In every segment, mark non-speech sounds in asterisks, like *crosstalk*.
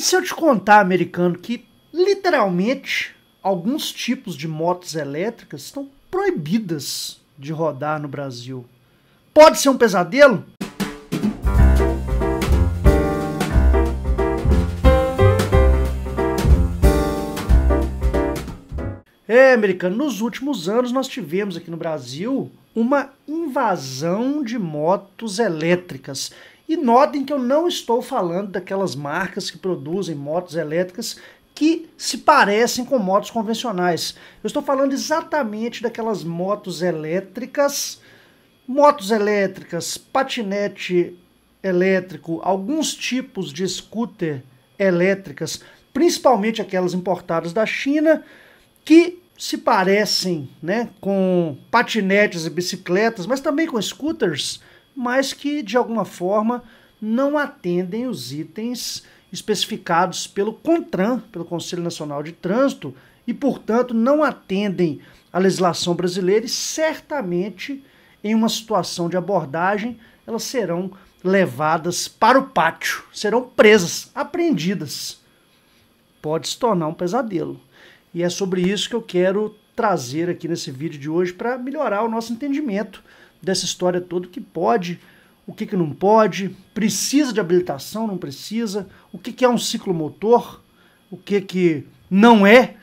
E se eu te contar, americano, que literalmente alguns tipos de motos elétricas estão proibidas de rodar no Brasil? Pode ser um pesadelo? É, americano, nos últimos anos nós tivemos aqui no Brasil uma invasão de motos elétricas. E notem que eu não estou falando daquelas marcas que produzem motos elétricas que se parecem com motos convencionais. Eu estou falando exatamente daquelas motos elétricas, motos elétricas, patinete elétrico, alguns tipos de scooter elétricas, principalmente aquelas importadas da China, que se parecem né, com patinetes e bicicletas, mas também com scooters mas que de alguma forma não atendem os itens especificados pelo CONTRAN, pelo Conselho Nacional de Trânsito, e portanto não atendem à legislação brasileira e certamente em uma situação de abordagem elas serão levadas para o pátio, serão presas, apreendidas. Pode se tornar um pesadelo. E é sobre isso que eu quero trazer aqui nesse vídeo de hoje para melhorar o nosso entendimento dessa história toda, o que pode, o que, que não pode, precisa de habilitação, não precisa, o que, que é um ciclomotor, o que, que não é,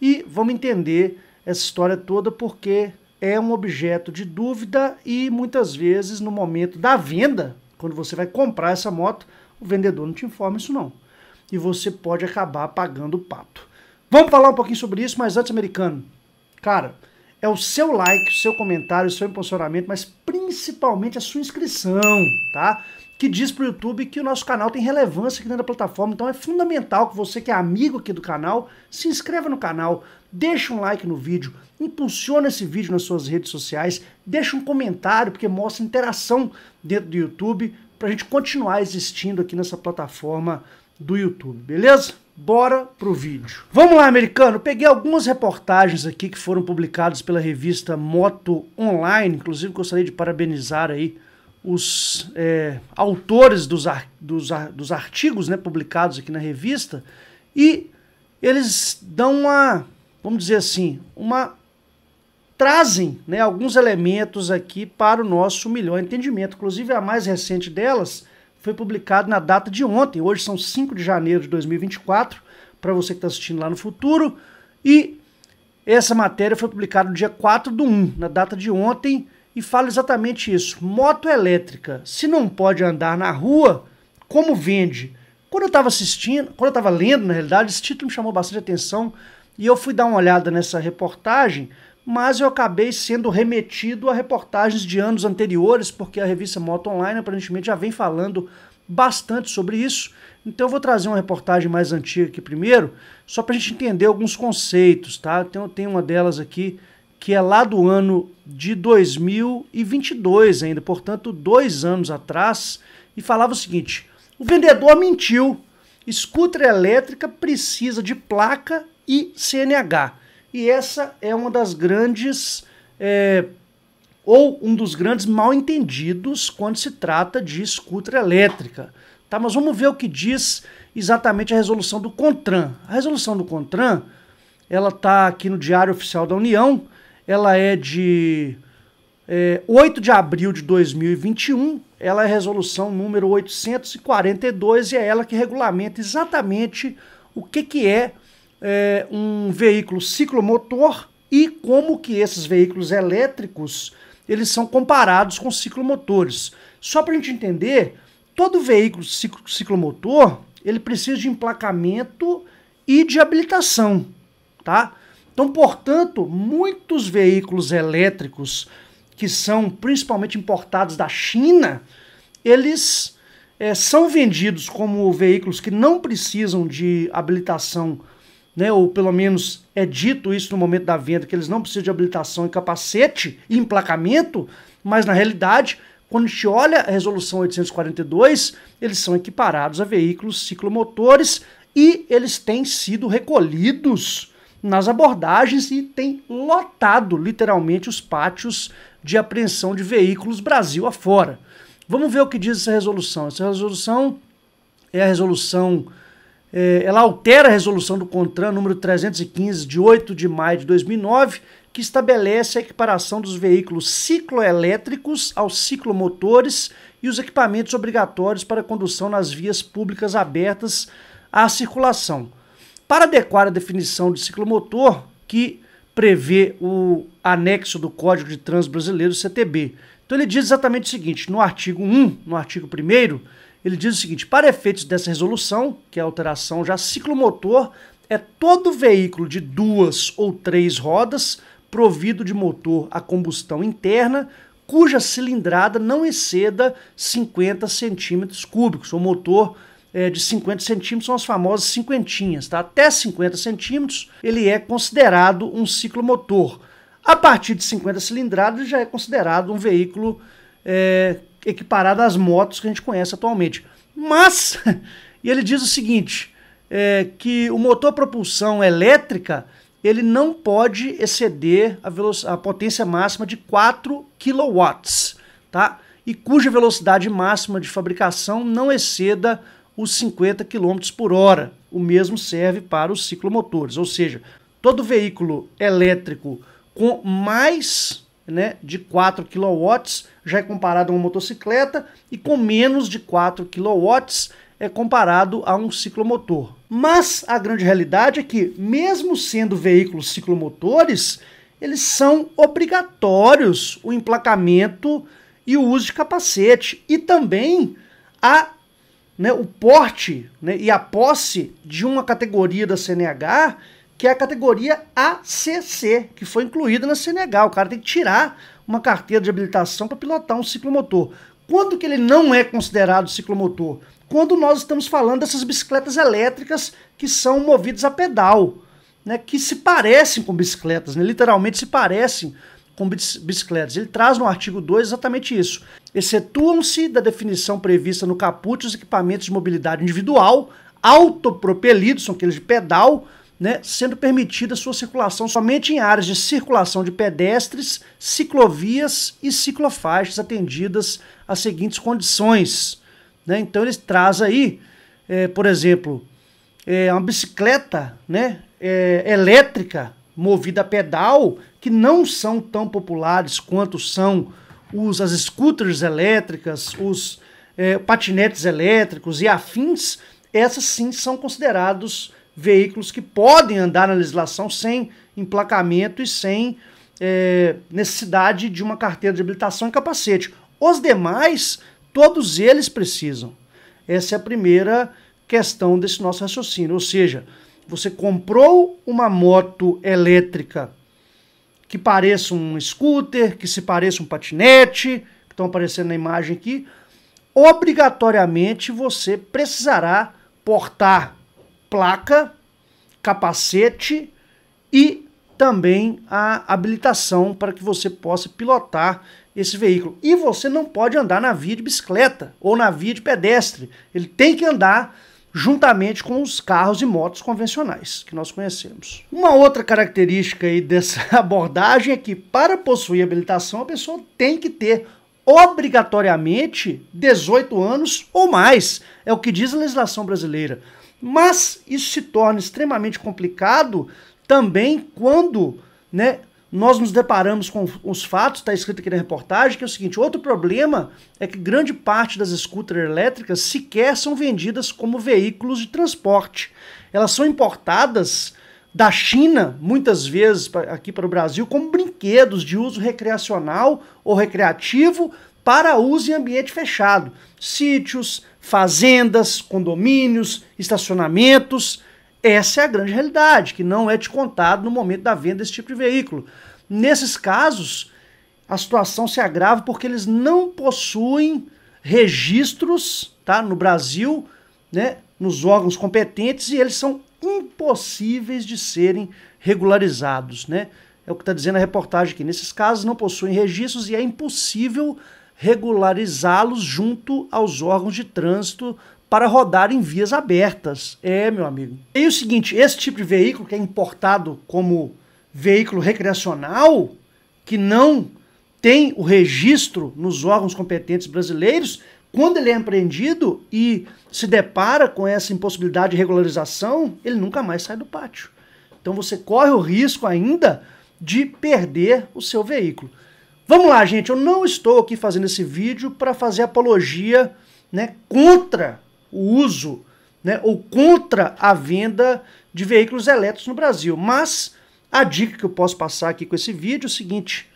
e vamos entender essa história toda porque é um objeto de dúvida e muitas vezes no momento da venda, quando você vai comprar essa moto, o vendedor não te informa isso não. E você pode acabar pagando o pato. Vamos falar um pouquinho sobre isso, mas antes, americano, cara, é o seu like, o seu comentário, o seu impulsionamento, mas principalmente a sua inscrição, tá? Que diz para o YouTube que o nosso canal tem relevância aqui dentro da plataforma, então é fundamental que você que é amigo aqui do canal, se inscreva no canal, deixe um like no vídeo, impulsiona esse vídeo nas suas redes sociais, deixe um comentário, porque mostra interação dentro do YouTube, para a gente continuar existindo aqui nessa plataforma do YouTube, beleza? Bora pro vídeo. Vamos lá, americano. Peguei algumas reportagens aqui que foram publicadas pela revista Moto Online. Inclusive, gostaria de parabenizar aí os é, autores dos, ar, dos, ar, dos artigos né, publicados aqui na revista. E eles dão uma, vamos dizer assim, uma trazem né, alguns elementos aqui para o nosso melhor entendimento. Inclusive, a mais recente delas foi publicado na data de ontem. Hoje são 5 de janeiro de 2024, para você que está assistindo lá no futuro. E essa matéria foi publicada no dia 4 do 1, na data de ontem, e fala exatamente isso. Moto elétrica, se não pode andar na rua, como vende? Quando eu estava assistindo, quando eu estava lendo, na realidade, esse título me chamou bastante atenção e eu fui dar uma olhada nessa reportagem mas eu acabei sendo remetido a reportagens de anos anteriores, porque a revista Moto Online aparentemente já vem falando bastante sobre isso. Então eu vou trazer uma reportagem mais antiga aqui primeiro, só para a gente entender alguns conceitos, tá? Tem, tenho uma delas aqui que é lá do ano de 2022 ainda, portanto dois anos atrás, e falava o seguinte: o vendedor mentiu. Scooter elétrica precisa de placa e CNH. E essa é uma das grandes. É, ou um dos grandes mal entendidos quando se trata de escuta elétrica. Tá, mas vamos ver o que diz exatamente a resolução do CONTRAN. A resolução do CONTRAN, ela está aqui no Diário Oficial da União, ela é de é, 8 de abril de 2021, ela é a resolução número 842 e é ela que regulamenta exatamente o que, que é é, um veículo ciclomotor e como que esses veículos elétricos eles são comparados com ciclomotores. Só para a gente entender, todo veículo ciclomotor ele precisa de emplacamento e de habilitação, tá? Então, portanto, muitos veículos elétricos que são principalmente importados da China, eles é, são vendidos como veículos que não precisam de habilitação né, ou pelo menos é dito isso no momento da venda, que eles não precisam de habilitação e capacete e emplacamento, mas na realidade, quando a gente olha a resolução 842, eles são equiparados a veículos ciclomotores e eles têm sido recolhidos nas abordagens e têm lotado literalmente os pátios de apreensão de veículos Brasil afora. Vamos ver o que diz essa resolução. Essa resolução é a resolução eh, ela altera a resolução do CONTRAN número 315 de 8 de maio de 2009, que estabelece a equiparação dos veículos cicloelétricos aos ciclomotores e os equipamentos obrigatórios para condução nas vias públicas abertas à circulação. Para adequar a definição de ciclomotor, que prevê o anexo do Código de Trânsito Brasileiro, CTB. Então ele diz exatamente o seguinte, no artigo 1, no artigo 1 ele diz o seguinte: para efeitos dessa resolução, que é a alteração já ciclomotor, é todo veículo de duas ou três rodas provido de motor a combustão interna cuja cilindrada não exceda 50 centímetros cúbicos. O motor é, de 50 centímetros são as famosas cinquentinhas. Tá? Até 50 centímetros ele é considerado um ciclomotor. A partir de 50 cilindradas já é considerado um veículo é, equiparada às motos que a gente conhece atualmente. Mas, *laughs* e ele diz o seguinte, é, que o motor propulsão elétrica ele não pode exceder a, a potência máxima de 4 kW, tá? e cuja velocidade máxima de fabricação não exceda os 50 km por hora. O mesmo serve para os ciclomotores, ou seja, todo veículo elétrico com mais né, de 4 kW já é comparado a uma motocicleta e com menos de 4 kW é comparado a um ciclomotor. Mas a grande realidade é que, mesmo sendo veículos ciclomotores, eles são obrigatórios o emplacamento e o uso de capacete e também a né, o porte né, e a posse de uma categoria da CNH, que é a categoria ACC, que foi incluída na CNH. O cara tem que tirar uma carteira de habilitação para pilotar um ciclomotor. Quando que ele não é considerado ciclomotor? Quando nós estamos falando dessas bicicletas elétricas que são movidas a pedal, né, que se parecem com bicicletas, né, literalmente se parecem com bicicletas. Ele traz no artigo 2 exatamente isso. Excetuam-se da definição prevista no caput os equipamentos de mobilidade individual, autopropelidos, são aqueles de pedal, né, sendo permitida sua circulação somente em áreas de circulação de pedestres, ciclovias e ciclofaixas atendidas às seguintes condições. Né? Então eles traz aí, é, por exemplo, é, uma bicicleta né, é, elétrica movida a pedal, que não são tão populares quanto são os, as scooters elétricas, os é, patinetes elétricos e afins, essas sim são considerados veículos que podem andar na legislação sem emplacamento e sem é, necessidade de uma carteira de habilitação e capacete. Os demais, todos eles precisam. Essa é a primeira questão desse nosso raciocínio. Ou seja, você comprou uma moto elétrica que pareça um scooter, que se pareça um patinete, que estão aparecendo na imagem aqui, obrigatoriamente você precisará portar placa, capacete e também a habilitação para que você possa pilotar esse veículo. E você não pode andar na via de bicicleta ou na via de pedestre. Ele tem que andar juntamente com os carros e motos convencionais que nós conhecemos. Uma outra característica aí dessa *laughs* abordagem é que para possuir habilitação a pessoa tem que ter obrigatoriamente 18 anos ou mais. É o que diz a legislação brasileira. Mas isso se torna extremamente complicado também quando né, nós nos deparamos com os fatos, está escrito aqui na reportagem, que é o seguinte: outro problema é que grande parte das scooters elétricas sequer são vendidas como veículos de transporte. Elas são importadas da China, muitas vezes aqui para o Brasil, como brinquedos de uso recreacional ou recreativo para uso em ambiente fechado, sítios, fazendas, condomínios, estacionamentos. Essa é a grande realidade, que não é te contado no momento da venda desse tipo de veículo. Nesses casos, a situação se agrava porque eles não possuem registros tá, no Brasil, né, nos órgãos competentes, e eles são impossíveis de serem regularizados. Né? É o que está dizendo a reportagem aqui. Nesses casos, não possuem registros e é impossível regularizá-los junto aos órgãos de trânsito para rodar em vias abertas. É, meu amigo. E o seguinte, esse tipo de veículo que é importado como veículo recreacional, que não tem o registro nos órgãos competentes brasileiros, quando ele é empreendido e se depara com essa impossibilidade de regularização, ele nunca mais sai do pátio. Então você corre o risco ainda de perder o seu veículo. Vamos lá, gente, eu não estou aqui fazendo esse vídeo para fazer apologia né, contra o uso né, ou contra a venda de veículos elétricos no Brasil. Mas a dica que eu posso passar aqui com esse vídeo é o seguinte: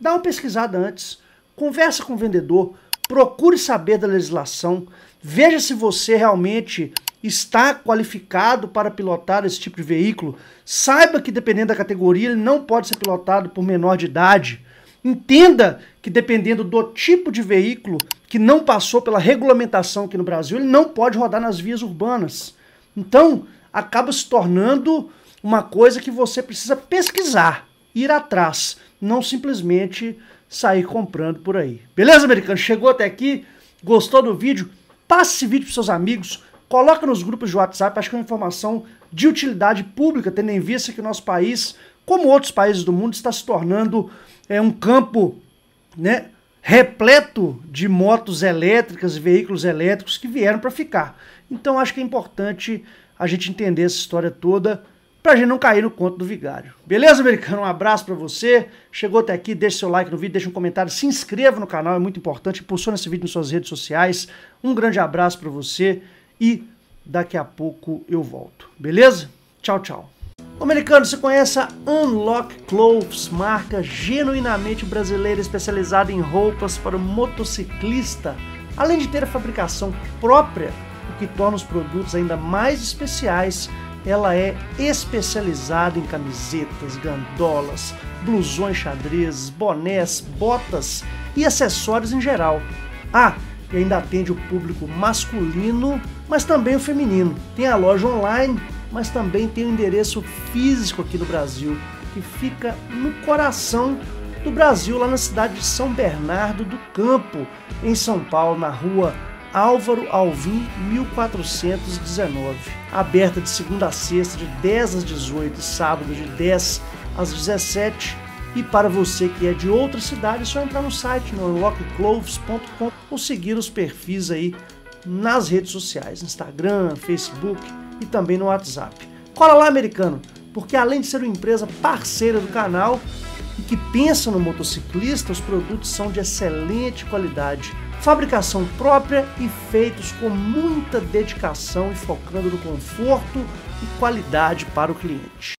dá uma pesquisada antes, conversa com o vendedor, procure saber da legislação, veja se você realmente está qualificado para pilotar esse tipo de veículo. Saiba que dependendo da categoria, ele não pode ser pilotado por menor de idade. Entenda que dependendo do tipo de veículo que não passou pela regulamentação aqui no Brasil, ele não pode rodar nas vias urbanas. Então, acaba se tornando uma coisa que você precisa pesquisar, ir atrás, não simplesmente sair comprando por aí. Beleza, americano? Chegou até aqui? Gostou do vídeo? Passe esse vídeo para seus amigos, coloca nos grupos de WhatsApp, acho que é uma informação de utilidade pública, tendo em vista que o nosso país, como outros países do mundo, está se tornando é um campo né, repleto de motos elétricas e veículos elétricos que vieram para ficar. Então acho que é importante a gente entender essa história toda para a gente não cair no conto do vigário. Beleza, americano? Um abraço para você. Chegou até aqui, deixa seu like no vídeo, deixa um comentário, se inscreva no canal, é muito importante. Impulsiona esse vídeo nas suas redes sociais. Um grande abraço para você e daqui a pouco eu volto. Beleza? Tchau, tchau. O americano se conhece a Unlock Clothes, marca genuinamente brasileira especializada em roupas para o motociclista, além de ter a fabricação própria, o que torna os produtos ainda mais especiais. Ela é especializada em camisetas, gandolas, blusões xadrez, bonés, botas e acessórios em geral. Ah, e ainda atende o público masculino, mas também o feminino. Tem a loja online mas também tem um endereço físico aqui no Brasil, que fica no coração do Brasil, lá na cidade de São Bernardo do Campo, em São Paulo, na rua Álvaro Alvim 1419. Aberta de segunda a sexta, de 10 às 18, sábado de 10 às 17. E para você que é de outra cidade, é só entrar no site no unlockcloves.com ou seguir os perfis aí nas redes sociais, Instagram, Facebook, e também no WhatsApp. Cola lá, americano, porque além de ser uma empresa parceira do canal e que pensa no motociclista, os produtos são de excelente qualidade, fabricação própria e feitos com muita dedicação e focando no conforto e qualidade para o cliente.